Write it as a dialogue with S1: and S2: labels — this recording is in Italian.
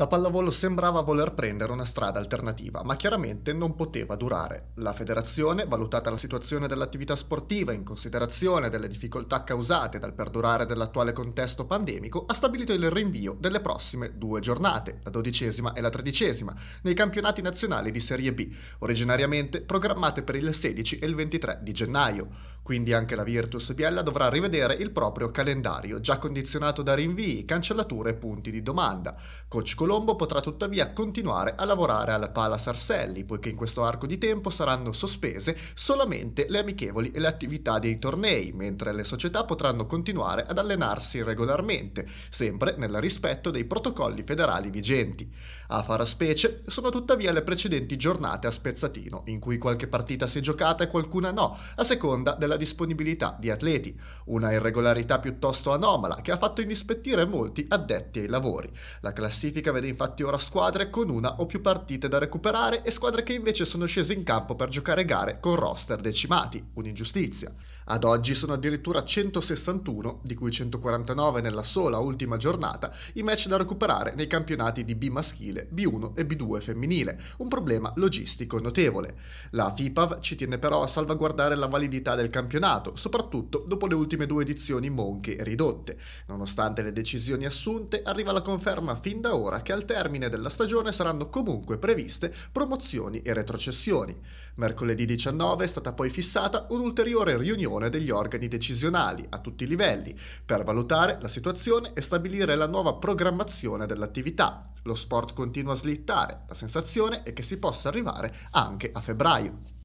S1: La pallavolo sembrava voler prendere una strada alternativa, ma chiaramente non poteva durare. La federazione, valutata la situazione dell'attività sportiva in considerazione delle difficoltà causate dal perdurare dell'attuale contesto pandemico, ha stabilito il rinvio delle prossime due giornate, la dodicesima e la tredicesima, nei campionati nazionali di Serie B, originariamente programmate per il 16 e il 23 di gennaio. Quindi anche la Virtus Biella dovrà rivedere il proprio calendario, già condizionato da rinvii, cancellature e punti di domanda. Coach Col- Colombo potrà tuttavia continuare a lavorare al Pala Sarselli, poiché in questo arco di tempo saranno sospese solamente le amichevoli e le attività dei tornei, mentre le società potranno continuare ad allenarsi regolarmente, sempre nel rispetto dei protocolli federali vigenti. A far specie sono tuttavia le precedenti giornate a Spezzatino, in cui qualche partita si è giocata e qualcuna no, a seconda della disponibilità di atleti. Una irregolarità piuttosto anomala che ha fatto indispettire molti addetti ai lavori. La classifica vede infatti ora squadre con una o più partite da recuperare e squadre che invece sono scese in campo per giocare gare con roster decimati, un'ingiustizia. Ad oggi sono addirittura 161, di cui 149 nella sola ultima giornata, i match da recuperare nei campionati di B maschile, B1 e B2 femminile, un problema logistico notevole. La FIPAV ci tiene però a salvaguardare la validità del campionato, soprattutto dopo le ultime due edizioni monche ridotte. Nonostante le decisioni assunte, arriva la conferma fin da ora che al termine della stagione saranno comunque previste promozioni e retrocessioni. Mercoledì 19 è stata poi fissata un'ulteriore riunione degli organi decisionali a tutti i livelli per valutare la situazione e stabilire la nuova programmazione dell'attività. Lo sport continua a slittare, la sensazione è che si possa arrivare anche a febbraio.